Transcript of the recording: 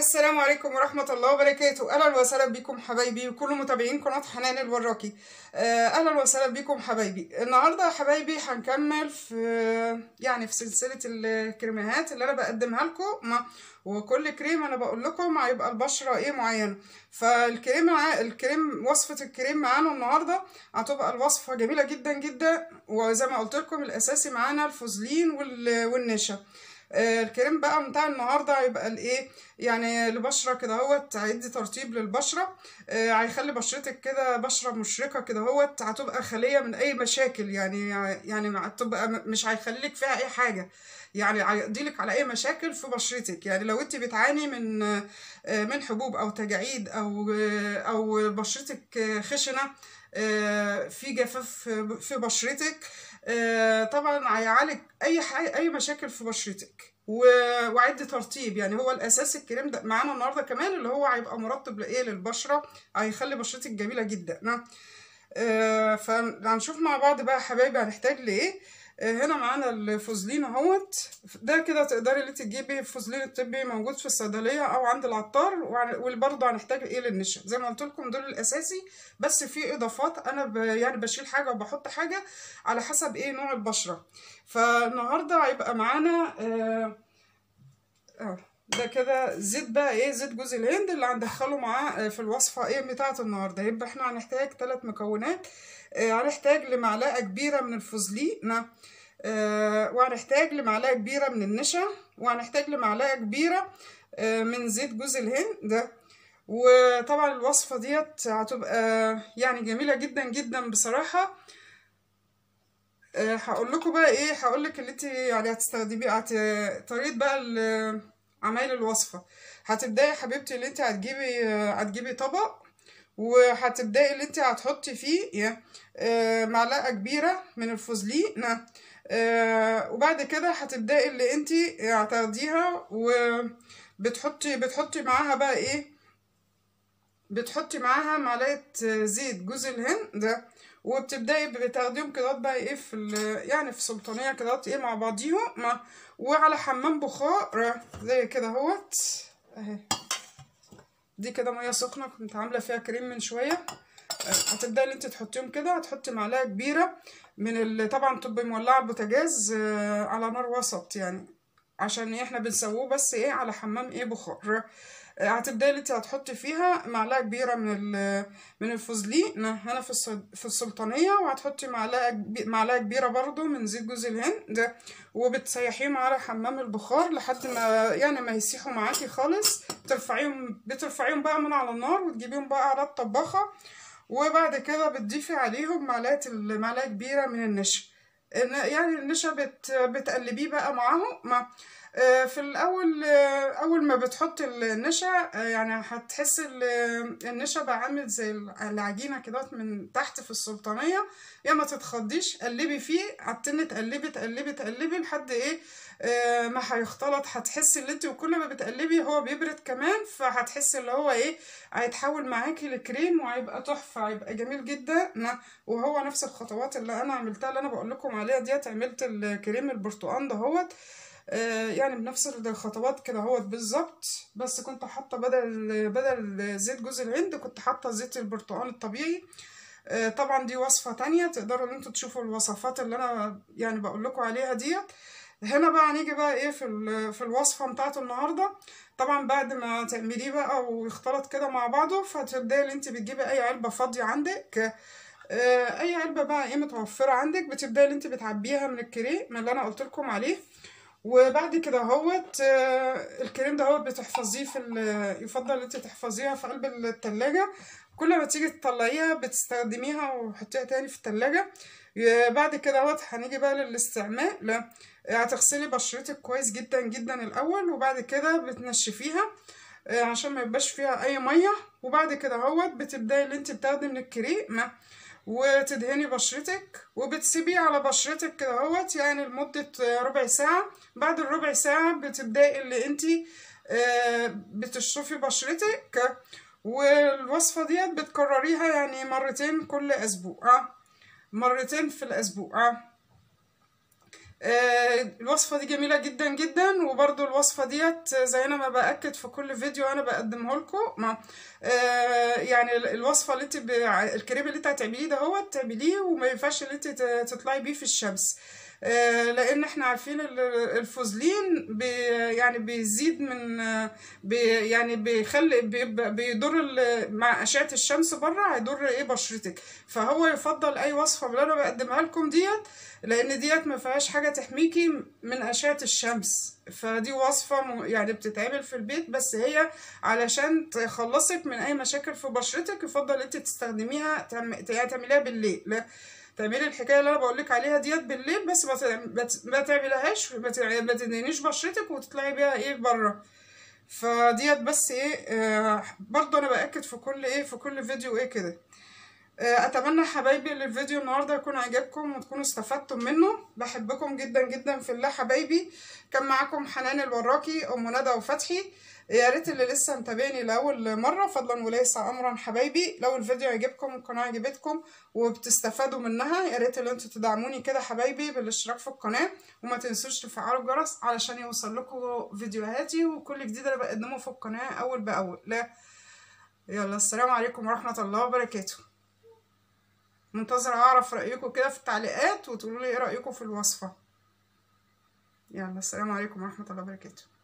السلام عليكم ورحمة الله وبركاته أهلا وسهلا بكم حبايبي وكل متابعين قناة حنان الوراكي آه، أهلا وسهلا بكم حبايبي النهاردة يا حبايبي هنكمل في يعني في سلسلة الكريمات اللي أنا بقدمها لكم وكل كريم أنا بقول لكم هيبقى البشرة إيه معينة فالكريم الكريم وصفة الكريم معانا النهاردة هتبقى الوصفة جميلة جدا جدا وزي ما قلت لكم الأساسي معانا الفوزلين والنشا آه، الكريم بقى بتاع النهارده هيبقى الايه يعني لبشره كده اهوت هيدي ترطيب للبشره آه، هيخلي بشرتك كده بشره مشرقه كده اهوت هتبقى خاليه من اي مشاكل يعني يعني هتبقى مش هيخليك فيها اي حاجه يعني هيقضيلك على اي مشاكل في بشرتك يعني لو انت بتعاني من آه، من حبوب او تجاعيد او او بشرتك خشنه في جفاف في بشرتك طبعا هيعالج اي اي مشاكل في بشرتك وعد ترطيب يعني هو الاساس الكريم ده معانا النهارده كمان اللي هو هيبقى مرطب لايه للبشره هيخلي بشرتك جميله جدا آه، فهنشوف مع بعض بقى يا حبايبي هنحتاج لايه هنا معانا الفوزلين اهوت ده كده تقدري اللي تجيبي الفوزلين الطبي موجود في الصيدليه او عند العطار وبرده هنحتاج ايه للنشا زي ما قلت لكم دول الاساسي بس في اضافات انا يعني بشيل حاجه وبحط حاجه على حسب ايه نوع البشره فالنهارده هيبقى معانا آه... آه. ده كده زيت بقى ايه زيت جوز الهند اللي هندخله معاه آه، في الوصفه ايه بتاعه النهارده يبقى احنا هنحتاج ثلاث مكونات آه، هنحتاج لمعلقه كبيره من الفازلينا آه، وهنحتاج لمعلقه كبيره من النشا وهنحتاج لمعلقه كبيره من زيت جوز الهند وطبعا الوصفه ديت هتبقى يعني جميله جدا جدا بصراحه هقول لكم بقى ايه هقول لك اللي انت يعني هتستخدميه طريقه بقى عمايل الوصفه هتبداي يا حبيبتي اللي انت هتجيبي هتجيبي طبق وهتبداي اللي انت هتحطي فيه آه، معلقه كبيره من الفوزليق آه، وبعد كده هتبداي اللي انت هتاخديها وبتحطي بتحطي معاها بقى ايه بتحطي معاها معلقه زيت جوز الهند وبتبداي بتاخديهم كده بقى ايه في يعني في سلطانيه كده ايه مع بعضيهم وعلى حمام بخار زي كده اهوت اهي دي كده ميه سخنه كنت عامله فيها كريم من شويه أه، هتبداي ان انت تحطيهم كده هتحطي معلقه كبيره من طبعا تبقي مولعه البوتاجاز أه، على نار وسط يعني عشان إيه احنا بنسووه بس ايه على حمام ايه بخار هتبداي اللي انت هتحطي فيها معلقه كبيره من من الفوزلين هنا في في السلطانيه وهتحطي معلقه كبيره برضو من زيت جوز الهند وبتسيحيهم على حمام البخار لحد ما يعني ما يسيحوا معاكي خالص بترفعيهم بترفعيهم بقى من على النار وتجيبيهم بقى على الطباخه وبعد كده بتضيفي عليهم معلقه معلقه كبيره من النشا يعني النشا بت بتقلبيه بقى معاهم مع آه، في الاول آه، اول ما بتحط النشا آه، يعني هتحس النشا بقى عامل زي العجينه كده من تحت في السلطانيه يا ما تتخضيش قلبي فيه عتني تقلبي تقلبي تقلبي لحد ايه ما هيختلط هتحسي ان انت وكل ما بتقلبي هو بيبرد كمان فهتحسي اللي هو ايه هيتحول معاكي لكريم وهيبقى تحفه هيبقى جميل جدا وهو نفس الخطوات اللي انا عملتها اللي انا بقول لكم عليها ديت عملت الكريم البرتقال دهوت آه، يعني بنفس الخطوات كده اهوت بالظبط بس كنت حاطه بدل بدل زيت جوز الهند كنت حاطه زيت البرتقال الطبيعي آه، طبعا دي وصفه تانية تقدروا ان انتوا تشوفوا الوصفات اللي انا يعني بقول لكم عليها ديت هنا بقى هنيجي بقى ايه في في الوصفه بتاعت النهارده طبعا بعد ما تعمليه بقى ويختلط كده مع بعضه فتبداي ان انت بتجيبي اي علبه فاضيه عندك آه، اي علبه بقى ايه متوفره عندك بتبداي ان انت بتعبيها من الكريه من اللي انا قلت لكم عليه وبعد كده هوت آه، الكريم ده هوت بتحفظيه في آه، يفضل انت تحفظيها في قلب التلاجة كل ما تيجي تطلعيها بتستخدميها وحطيها تاني في التلاجة بعد كده هوت هنيجي بقى للاستعمال هتغسلي بشرتك كويس جدا جدا الاول وبعد كده بتنشفيها آه، عشان ما يبقاش فيها اي ميه وبعد كده هوت بتبداي اللي انت بتاخدي من الكريم وتدهني بشرتك وبتسيبيه على بشرتك كده اهوت يعني لمدة ربع ساعة بعد الربع ساعة بتبدأي اللي انتي آه، بتشطفي بشرتك والوصفة ديت بتكرريها يعني مرتين كل اسبوع مرتين في الاسبوع آه، الوصفة دي جميلة جدا جدا وبرضو الوصفة ديت زي انا ما بأكد في كل فيديو انا بقدمه لكم آه، يعني الوصفة اللي انت الكريب اللي انت هتعمليه ده هو تعمليه وما ينفعش اللي انت تطلعي بيه في الشمس آه، لان احنا عارفين الفوزلين بي يعني بيزيد من بي يعني بيخلي بيضر مع اشعه الشمس بره هيضر ايه بشرتك فهو يفضل اي وصفه اللي انا بقدمها لكم ديت لان ديت ما فيهاش حاجه تحميكي من اشعه الشمس فدي وصفه يعني بتتعمل في البيت بس هي علشان تخلصك من اي مشاكل في بشرتك يفضل انت تستخدميها تعمليها بالليل تعملي الحكايه اللي انا بقول لك عليها ديت بالليل بس ما تعملهاش يعني ما تدهنيش بشرتك وتطلعي بيها ايه بره فديت بس ايه آه برضو انا باكد في كل ايه في كل فيديو ايه كده آه اتمنى حبايبي ان الفيديو النهارده يكون عجبكم وتكونوا استفدتم منه بحبكم جدا جدا في الله حبايبي كان معاكم حنان الوراكي ام ندى وفتحي يا ريت اللي لسه متابعني لاول مره فضلا وليس امرا حبايبي لو الفيديو عجبكم والقناه عجبتكم وبتستفادوا منها يا ريت اللي انتوا تدعموني كده حبايبي بالاشتراك في القناه وما تنسوش تفعلوا الجرس علشان يوصل لكم فيديوهاتي وكل جديد انا بقدمه في القناه اول باول لا يلا السلام عليكم ورحمه الله وبركاته منتظره اعرف رايكم كده في التعليقات وتقولوا لي ايه رايكم في الوصفه يلا السلام عليكم ورحمه الله وبركاته